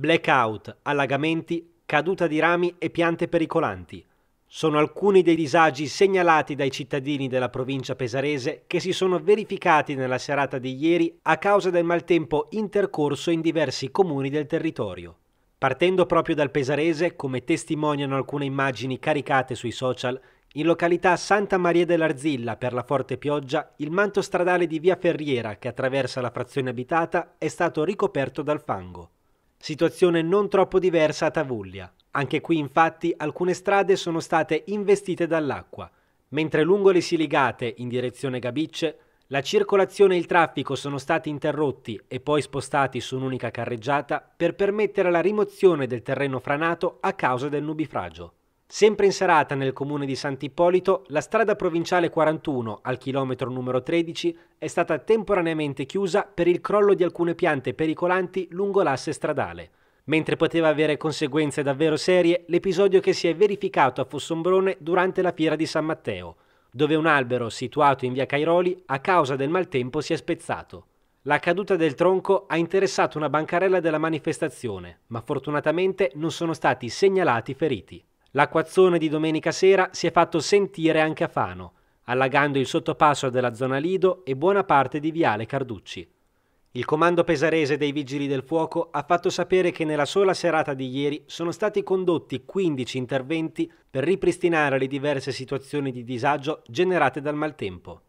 Blackout, allagamenti, caduta di rami e piante pericolanti. Sono alcuni dei disagi segnalati dai cittadini della provincia pesarese che si sono verificati nella serata di ieri a causa del maltempo intercorso in diversi comuni del territorio. Partendo proprio dal pesarese, come testimoniano alcune immagini caricate sui social, in località Santa Maria dell'Arzilla, per la forte pioggia, il manto stradale di Via Ferriera, che attraversa la frazione abitata, è stato ricoperto dal fango. Situazione non troppo diversa a Tavuglia. Anche qui infatti alcune strade sono state investite dall'acqua, mentre lungo le Siligate in direzione Gabicce la circolazione e il traffico sono stati interrotti e poi spostati su un'unica carreggiata per permettere la rimozione del terreno franato a causa del nubifragio. Sempre in serata nel comune di Sant'Ippolito, la strada provinciale 41, al chilometro numero 13, è stata temporaneamente chiusa per il crollo di alcune piante pericolanti lungo l'asse stradale. Mentre poteva avere conseguenze davvero serie l'episodio che si è verificato a Fossombrone durante la fiera di San Matteo, dove un albero situato in via Cairoli a causa del maltempo si è spezzato. La caduta del tronco ha interessato una bancarella della manifestazione, ma fortunatamente non sono stati segnalati feriti. L'acquazzone di domenica sera si è fatto sentire anche a Fano, allagando il sottopasso della zona Lido e buona parte di Viale Carducci. Il comando pesarese dei Vigili del Fuoco ha fatto sapere che nella sola serata di ieri sono stati condotti 15 interventi per ripristinare le diverse situazioni di disagio generate dal maltempo.